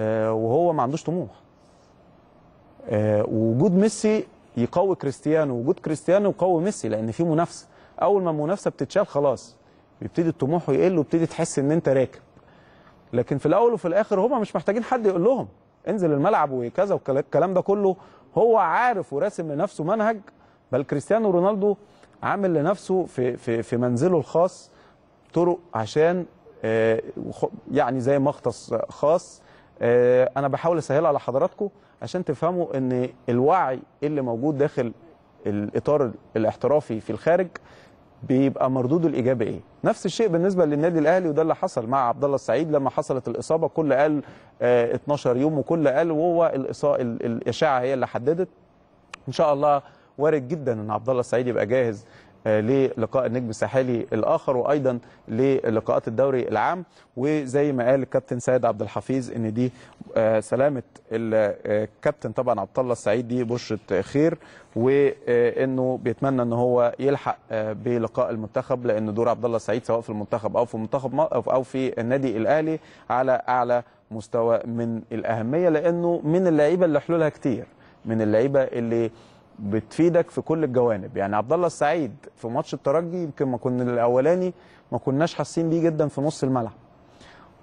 آه، وهو ما عندوش طموح آه، وجود ميسي يقوي كريستيانو وجود كريستيانو يقوي ميسي لان في منافسه اول ما المنافسه بتتشال خلاص بيبتدي الطموح يقل وبتدي تحس ان انت راكب لكن في الاول وفي الاخر هما مش محتاجين حد يقول لهم انزل الملعب وكذا والكلام ده كله هو عارف وراسم لنفسه منهج بل كريستيانو رونالدو عامل لنفسه في في في منزله الخاص طرق عشان آه، يعني زي مختص خاص آه، انا بحاول اسهلها على حضراتكم عشان تفهموا ان الوعي اللي موجود داخل الاطار الاحترافي في الخارج بيبقى مردوده الايجابي ايه نفس الشيء بالنسبه للنادي الاهلي وده اللي حصل مع عبد الله السعيد لما حصلت الاصابه كل قال 12 آه، يوم وكل قال وهو الاشاعه هي اللي حددت ان شاء الله وارد جدا ان عبد الله السعيد يبقى جاهز آه، للقاء النجم الساحلي الاخر وايضا للقاءات الدوري العام وزي ما قال الكابتن سيد عبد الحفيظ ان دي آه، سلامه الكابتن آه، طبعا عبد الله السعيد دي بشره خير وانه بيتمنى ان هو يلحق بلقاء المنتخب لان دور عبد الله السعيد سواء في المنتخب او في منتخب او في النادي الاهلي على اعلى مستوى من الاهميه لانه من اللعيبه اللي حلولها كتير من اللعيبه اللي بتفيدك في كل الجوانب يعني عبد الله السعيد في ماتش الترجي يمكن ما كنا الاولاني ما كناش حاسين بيه جدا في نص الملعب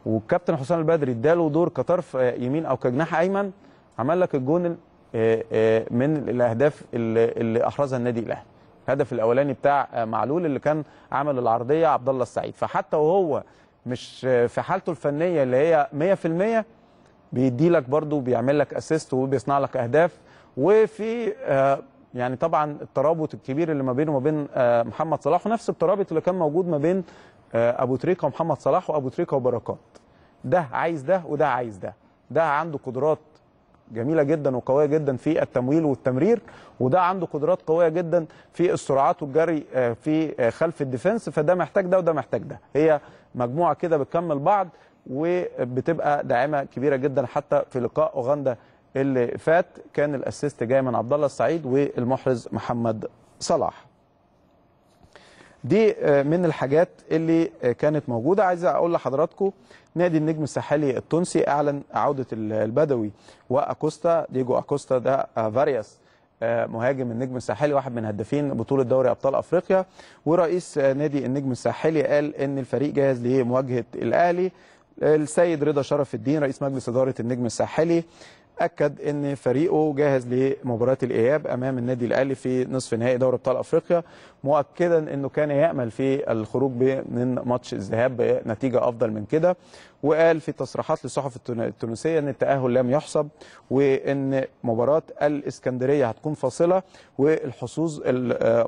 والكابتن حسام البدري اداله دور كطرف يمين او كجناح ايمن عمل لك الجون آه، آه، من الاهداف اللي احرزها النادي الاهلي الهدف الاولاني بتاع آه، معلول اللي كان عمل العرضيه عبد الله السعيد فحتى وهو مش في حالته الفنيه اللي هي 100% بيدي لك برضه بيعمل لك اسيست وبيصنع لك اهداف وفي آه، يعني طبعا الترابط الكبير اللي ما بينه وما بين آه، محمد صلاح ونفس الترابط اللي كان موجود ما بين آه، ابو تريكه ومحمد صلاح وابو تريكه وبركات ده عايز ده وده عايز ده ده عنده قدرات جميله جدا وقويه جدا في التمويل والتمرير وده عنده قدرات قويه جدا في السرعات والجري في خلف الديفنس فده محتاج ده وده محتاج ده هي مجموعه كده بتكمل بعض وبتبقى داعمه كبيره جدا حتى في لقاء اوغندا اللي فات كان الاسيست جاي من عبد الله السعيد والمحرز محمد صلاح دي آه، من الحاجات اللي آه، كانت موجوده عايز اقول لحضراتكم نادي النجم الساحلي التونسي اعلن عوده البدوي واكوستا ديجو اكوستا ده آه، فارياس مهاجم النجم الساحلي واحد من هدافين بطوله دوري ابطال افريقيا ورئيس نادي النجم الساحلي قال ان الفريق جاهز لمواجهه الاهلي السيد رضا شرف الدين رئيس مجلس اداره النجم الساحلي اكد ان فريقه جاهز لمباراه الاياب امام النادي الاهلي في نصف نهائي دوري ابطال افريقيا مؤكدا انه كان يامل في الخروج من ماتش الذهاب بنتيجه افضل من كده وقال في تصريحات للصحف التونسيه ان التاهل لم يحسب وان مباراه الاسكندريه هتكون فاصله والحظوظ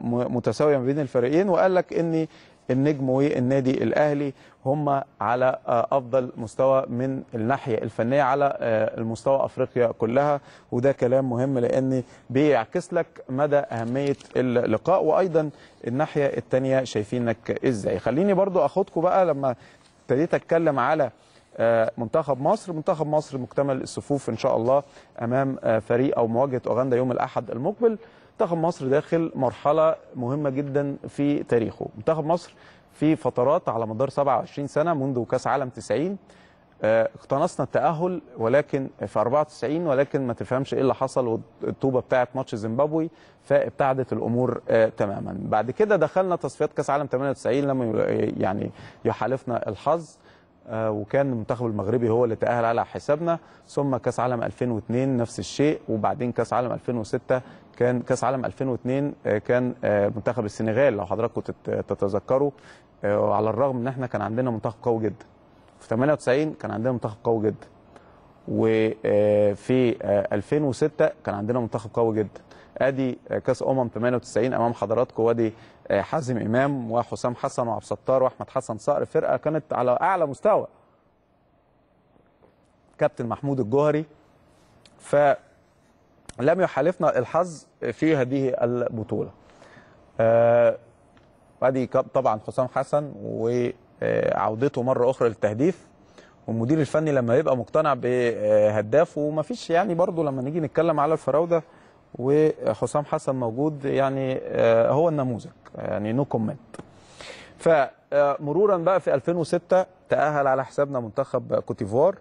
متساويه ما بين الفريقين وقال لك ان النجم والنادي الاهلي هم على آه، افضل مستوى من الناحيه الفنيه على آه، المستوى افريقيا كلها وده كلام مهم لان بيعكس لك مدى اهميه اللقاء وايضا الناحيه الثانيه شايفينك ازاي خليني برضو اخدكم بقى لما ابتديت اتكلم على آه، منتخب مصر منتخب مصر مكتمل الصفوف ان شاء الله امام فريق او مواجهه اوغندا يوم الاحد المقبل منتخب مصر داخل مرحله مهمه جدا في تاريخه منتخب مصر في فترات على مدار 27 سنه منذ كاس عالم 90 آه، اقتنصنا التأهل ولكن في 94 ولكن ما تفهمش ايه اللي حصل والطوبه بتاعه ماتش زيمبابوي فابتعدت الامور آه، تماما. بعد كده دخلنا تصفيات كاس عالم 98 لما يعني يحالفنا الحظ آه، وكان المنتخب المغربي هو اللي تأهل على حسابنا ثم كاس عالم 2002 نفس الشيء وبعدين كاس عالم 2006 كان كاس عالم 2002 آه، كان آه، منتخب السنغال لو حضراتكم تتذكروا على الرغم ان احنا كان عندنا منتخب قوي جدا في 98 كان عندنا منتخب قوي جدا وفي 2006 كان عندنا منتخب قوي جدا ادي كاس امم 98 امام حضراتكم وادي آه، حازم امام وحسام حسن وعبد الستار واحمد حسن صقر فرقه كانت على اعلى مستوى كابتن محمود الجوهري فلم يحالفنا الحظ في هذه البطوله آه، وادي طبعا حسام حسن وعودته مره اخرى للتهديف والمدير الفني لما يبقى مقتنع بهدافه ومفيش يعني برضه لما نيجي نتكلم على الفراوده وحسام حسن موجود يعني آه، هو النموذج يعني نو كومنت فمرورا بقى في 2006 تأهل على حسابنا منتخب كوتيفوار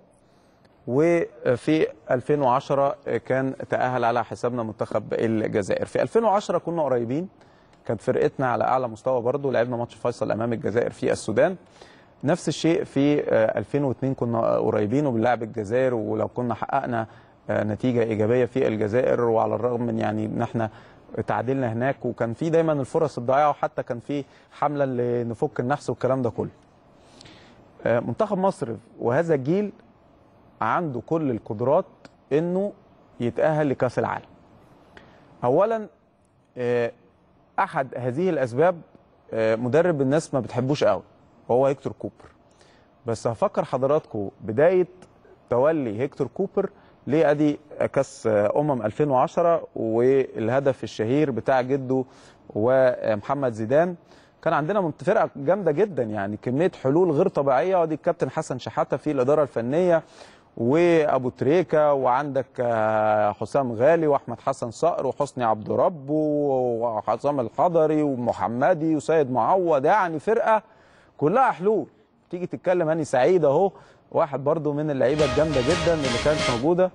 وفي 2010 كان تأهل على حسابنا منتخب الجزائر في 2010 كنا قريبين كانت فرقتنا على اعلى مستوى برضو لعبنا ماتش فيصل امام الجزائر في السودان نفس الشيء في 2002 آه، كنا قريبين وبنلعب الجزائر ولو كنا حققنا آه، نتيجه ايجابيه في الجزائر وعلى الرغم من يعني ان احنا تعادلنا هناك وكان في دايما الفرص الضائعه وحتى كان في حمله لنفك النحس والكلام ده كله. آه، منتخب مصر وهذا الجيل عنده كل القدرات انه يتاهل لكاس العالم. اولا آه، احد هذه الاسباب مدرب الناس ما بتحبوش قوي وهو هيكتور كوبر. بس هفكر حضراتكم بدايه تولي هيكتور كوبر ليه ادي كاس امم 2010 والهدف الشهير بتاع جده ومحمد زيدان كان عندنا فرقه جامده جدا يعني كميه حلول غير طبيعيه وادي الكابتن حسن شحاته في الاداره الفنيه وابو تريكه وعندك آه، حسام غالي واحمد حسن صقر وحسني عبد رب وعظام الحضري ومحمدي وسيد معوض يعني فرقه كلها حلول تيجي تتكلم هاني سعيد اهو واحد برضو من اللعيبه الجامده جدا اللي كانت موجوده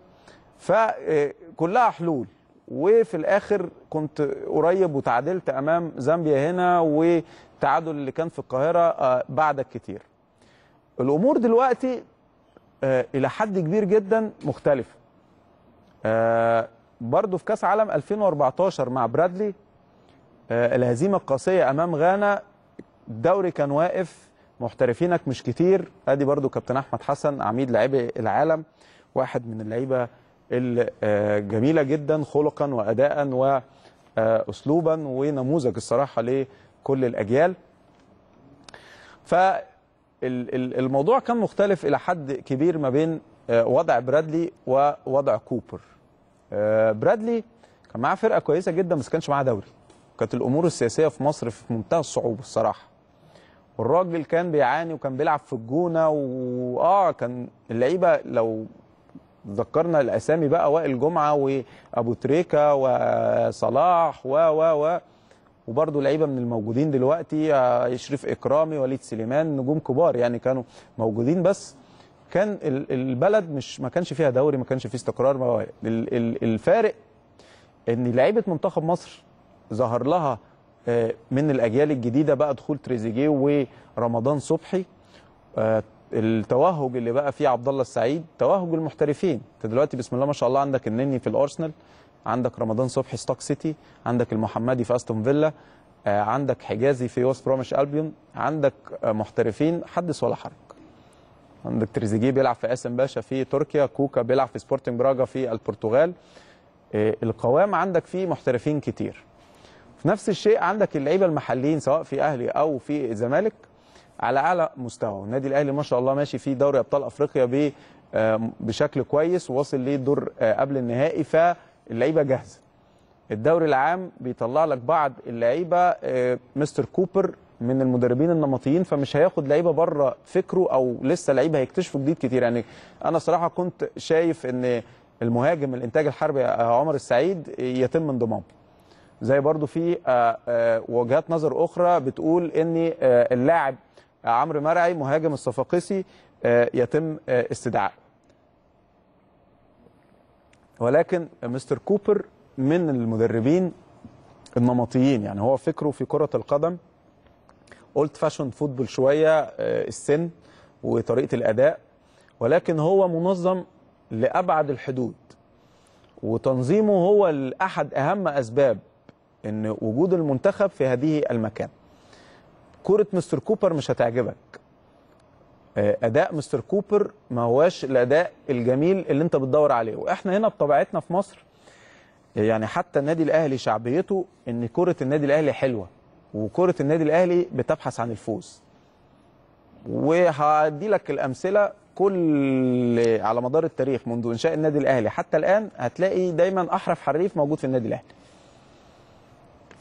فكلها حلول وفي الاخر كنت قريب وتعادلت امام زامبيا هنا والتعادل اللي كان في القاهره آه، بعدك كتير الامور دلوقتي آه، الى حد كبير جدا مختلفه آه، برضو في كاس عالم 2014 مع برادلي الهزيمه القاسيه امام غانا الدوري كان واقف محترفينك مش كتير ادي برضو كابتن احمد حسن عميد لاعبي العالم واحد من اللعيبه الجميله جدا خلقا واداء واسلوبا ونموذج الصراحه لكل الاجيال فالموضوع كان مختلف الى حد كبير ما بين وضع برادلي ووضع كوبر برادلي كان معاه فرقه كويسه جدا بس كانش معاه دوري كانت الامور السياسيه في مصر في منتهى الصعوبه الصراحه والراجل كان بيعاني وكان بيلعب في الجونه واه كان اللعيبه لو ذكرنا الاسامي بقى وائل جمعه وابو تريكه وصلاح و و و وبرده لعيبه من الموجودين دلوقتي آه، شريف اكرامي وليد سليمان نجوم كبار يعني كانوا موجودين بس كان البلد مش ما كانش فيها دوري ما كانش فيه استقرار الفارق ان لعيبه منتخب مصر ظهر لها آه، من الاجيال الجديده بقى دخول تريزيجيه ورمضان صبحي آه، التوهج اللي بقى فيه عبد الله السعيد توهج المحترفين انت دلوقتي بسم الله ما شاء الله عندك النني في الارسنال عندك رمضان صبحي ستوك سيتي عندك المحمدي في استون فيلا آه، عندك حجازي في وست برومش البيون عندك محترفين حدث ولا حرج عندك تريزيجيه بيلعب في اسم باشا في تركيا كوكا بيلعب في سبورتنج براجا في البرتغال القوام عندك فيه محترفين كتير في نفس الشيء عندك اللعيبه المحليين سواء في اهلي او في الزمالك على اعلى مستوى النادي الاهلي ما شاء الله ماشي في دوري ابطال افريقيا آه، بشكل كويس وواصل ليه آه، قبل النهائي فاللعيبه جاهزه الدوري العام بيطلع لك بعض اللعيبه آه، مستر كوبر من المدربين النمطيين فمش هياخد لعيبه بره فكره او لسه لعيبه هيكتشفوا جديد كتير يعني انا صراحه كنت شايف ان المهاجم الانتاج الحربي عمر السعيد يتم انضمامه زي برضو في آه، آه، وجهات نظر اخرى بتقول ان آه، اللاعب عمرو مرعي مهاجم الصفاقسي يتم استدعائه ولكن مستر كوبر من المدربين النمطيين يعني هو فكره في كرة القدم اولد فاشون فوتبول شوية السن وطريقة الأداء ولكن هو منظم لأبعد الحدود وتنظيمه هو أحد أهم أسباب ان وجود المنتخب في هذه المكان كرة مستر كوبر مش هتعجبك آه، اداء مستر كوبر ما هواش الاداء الجميل اللي انت بتدور عليه واحنا هنا بطبيعتنا في مصر يعني حتى النادي الاهلي شعبيته ان كره النادي الاهلي حلوه وكره النادي الاهلي بتبحث عن الفوز وهدي لك الامثله كل على مدار التاريخ منذ انشاء النادي الاهلي حتى الان هتلاقي دايما احرف حريف موجود في النادي الاهلي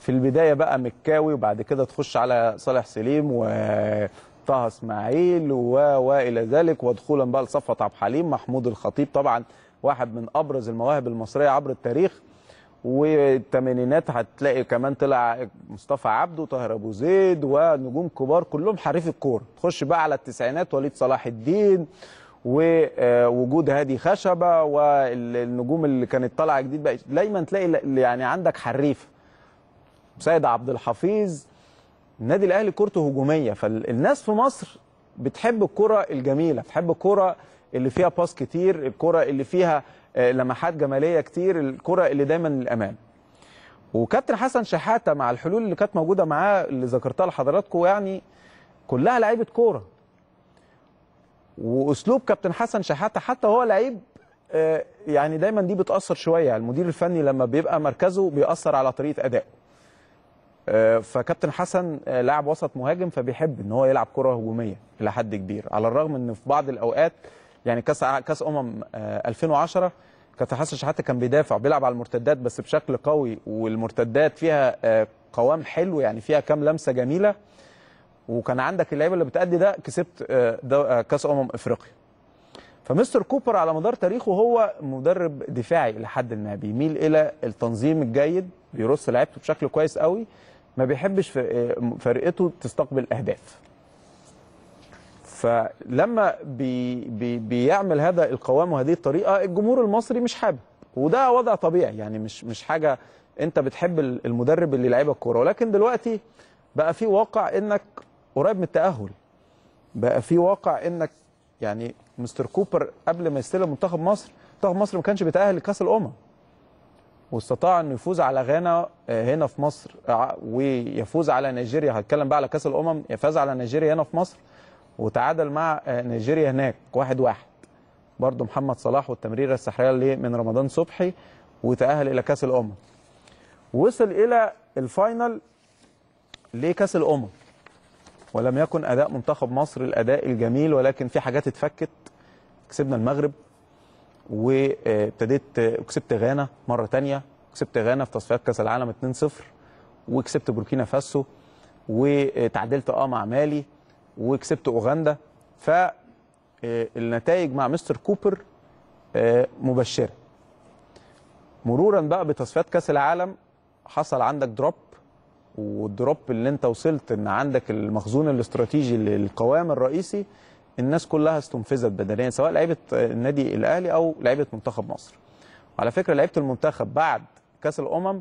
في البدايه بقى مكاوي وبعد كده تخش على صالح سليم وطه اسماعيل والى ذلك ودخولا بقى لصفوت عبد الحليم محمود الخطيب طبعا واحد من ابرز المواهب المصريه عبر التاريخ والثمانينات هتلاقي كمان طلع مصطفى عبده طاهر ابو زيد ونجوم كبار كلهم حريف الكوره تخش بقى على التسعينات وليد صلاح الدين ووجود آه، هادي خشبه والنجوم اللي كانت طالعه جديد بقى دايما تلاقي يعني عندك حريف سيد عبد الحفيظ النادي الاهلي كورته هجوميه فالناس في مصر بتحب الكره الجميله بتحب الكره اللي فيها باس كتير الكره اللي فيها آه، لمحات جماليه كتير الكره اللي دايما للامام وكابتن حسن شحاته مع الحلول اللي كانت موجوده معاه اللي ذكرتها لحضراتكم يعني كلها لعيبه كوره واسلوب كابتن حسن شحاته حتى هو لعيب آه، يعني دايما دي بتاثر شويه المدير الفني لما بيبقى مركزه بيأثر على طريقه ادائه آه، فكابتن حسن آه، لاعب وسط مهاجم فبيحب ان هو يلعب كره هجوميه الى حد كبير على الرغم ان في بعض الاوقات يعني كاس كاس امم 2010 آه، كابتن حسن شحاته كان بيدافع بيلعب على المرتدات بس بشكل قوي والمرتدات فيها قوام حلو يعني فيها كام لمسه جميله وكان عندك اللعيبه اللي بتأدي ده كسبت كاس امم افريقيا فمستر كوبر على مدار تاريخه هو مدرب دفاعي لحد ما بيميل الى التنظيم الجيد بيرص لعيبته بشكل كويس قوي ما بيحبش فرقته تستقبل اهداف فلما بي بي بيعمل هذا القوام وهذه الطريقه الجمهور المصري مش حابب وده وضع طبيعي يعني مش مش حاجه انت بتحب المدرب اللي لعيبك الكوره ولكن دلوقتي بقى في واقع انك قريب من التاهل بقى في واقع انك يعني مستر كوبر قبل ما يستلم منتخب مصر منتخب مصر ما كانش بيتاهل لكاس الامم واستطاع انه يفوز على غانا آه، هنا في مصر آه، ويفوز على نيجيريا هتكلم بقى على كاس الامم فاز على نيجيريا هنا في مصر وتعادل مع آه، نيجيريا هناك واحد واحد برضه محمد صلاح والتمريره السحريه اللي من رمضان صبحي وتاهل الى كاس الامم وصل الى الفاينل لكاس الامم ولم يكن اداء منتخب مصر الاداء الجميل ولكن في حاجات اتفكت كسبنا المغرب وابتديت كسبت غانا مره ثانيه كسبت غانا في تصفيات كاس العالم 2-0 وكسبت بوركينا فاسو وتعادلت اه مع مالي وكسبت اوغندا ف آه، النتائج مع مستر كوبر آه، مبشره مرورا بقى بتصفيات كاس العالم حصل عندك دروب والدروب اللي انت وصلت ان عندك المخزون الاستراتيجي للقوام الرئيسي الناس كلها استنفذت بدنيا سواء لعيبه النادي الاهلي او لعيبه منتخب مصر وعلى فكره لعيبه المنتخب بعد كاس الامم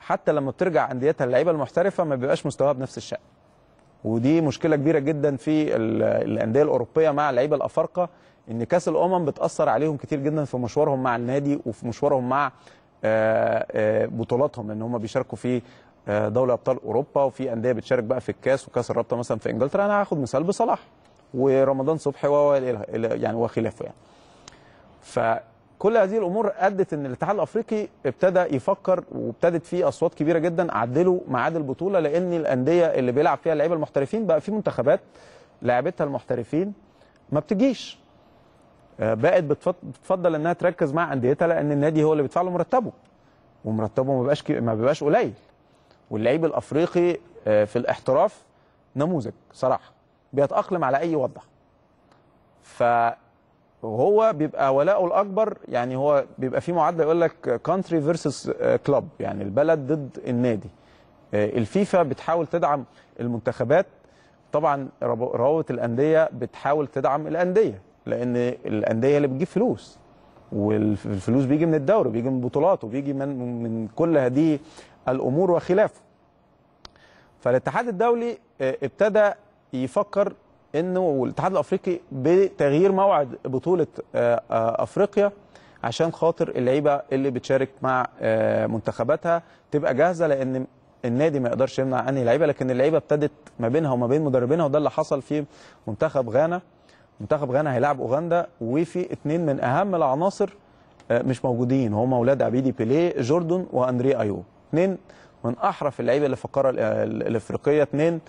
حتى لما بترجع انديتها اللعيبه المحترفه ما بيبقاش مستواها بنفس الشأن ودي مشكله كبيره جدا في الانديه الاوروبيه مع اللعيبه الافارقه ان كاس الامم بتاثر عليهم كتير جدا في مشوارهم مع النادي وفي مشوارهم مع آه، آه، بطولاتهم ان هم بيشاركوا في آه، دوري ابطال اوروبا وفي انديه بتشارك بقى في الكاس وكاس الرابطه مثلا في انجلترا انا هاخد مثال بصلاح ورمضان صبحي و يعني وخلافه يعني. فكل هذه الامور ادت ان الاتحاد الافريقي ابتدى يفكر وابتدت فيه اصوات كبيره جدا عدلوا ميعاد البطوله لان الانديه اللي بيلعب فيها اللعيبه المحترفين بقى في منتخبات لعبتها المحترفين ما بتجيش آه، بقت بتفضل انها تركز مع انديتها لان النادي هو اللي بيدفع له مرتبه ومرتبه ما بيبقاش ما بيبقاش قليل واللعيب الافريقي آه، في الاحتراف نموذج صراحه بيتأقلم على أي وضع فهو بيبقى ولاؤه الأكبر يعني هو بيبقى في معادلة يقول لك كونتري فيرسس كلوب يعني البلد ضد النادي آه، الفيفا بتحاول تدعم المنتخبات طبعا روابط الأندية بتحاول تدعم الأندية لأن الأندية اللي بتجيب فلوس والفلوس بيجي من الدوري بيجي من بطولات وبيجي من, من كل هذه الأمور وخلافه فالاتحاد الدولي آه، ابتدى يفكر انه الاتحاد الافريقي بتغيير موعد بطوله آه، آه، افريقيا عشان خاطر اللعيبه اللي بتشارك مع آه، منتخباتها تبقى جاهزه لان النادي ما يقدرش يمنع انهي لعيبه لكن اللعيبه ابتدت ما بينها وما بين مدربينها وده اللي حصل في منتخب غانا منتخب غانا هيلاعب اوغندا وفي اثنين من اهم العناصر مش موجودين هما اولاد عبيدي بيليه جوردون واندري ايو اثنين من احرف اللعيبه اللي في القاره الافريقيه اثنين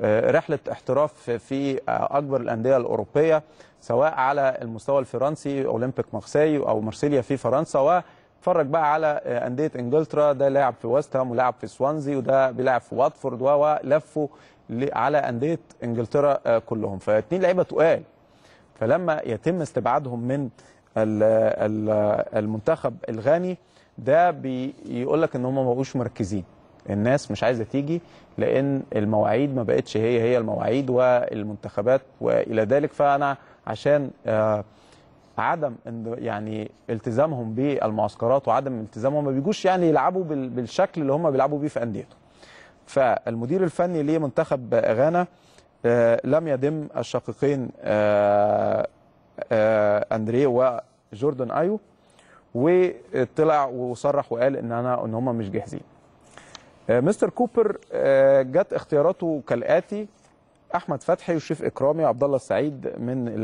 آه، رحله احتراف في اكبر الانديه الاوروبيه سواء على المستوى الفرنسي اولمبيك مارسي او مارسيليا في فرنسا و اتفرج بقى على آه، انديه انجلترا ده لاعب في ويست هام ولاعب في سوانزي وده بيلعب في واتفورد ولفوا على انديه انجلترا آه، كلهم فاتنين لعيبه تقال فلما يتم استبعادهم من المنتخب الغاني ده بيقول لك ان هم ما بقوش مركزين الناس مش عايزه تيجي لان المواعيد ما بقتش هي هي المواعيد والمنتخبات والى ذلك فانا عشان آه، عدم يعني التزامهم بالمعسكرات وعدم التزامهم ما بيجوش يعني يلعبوا بالشكل اللي هم بيلعبوا بيه في انديتهم. فالمدير الفني لمنتخب غانا آه، لم يدم الشقيقين آه، اندريه وجوردن ايو وطلع وصرح وقال ان انا ان هم مش جاهزين. آه، مستر كوبر آه، جت اختياراته كالاتي احمد فتحي وشيف اكرامي عبد الله السعيد من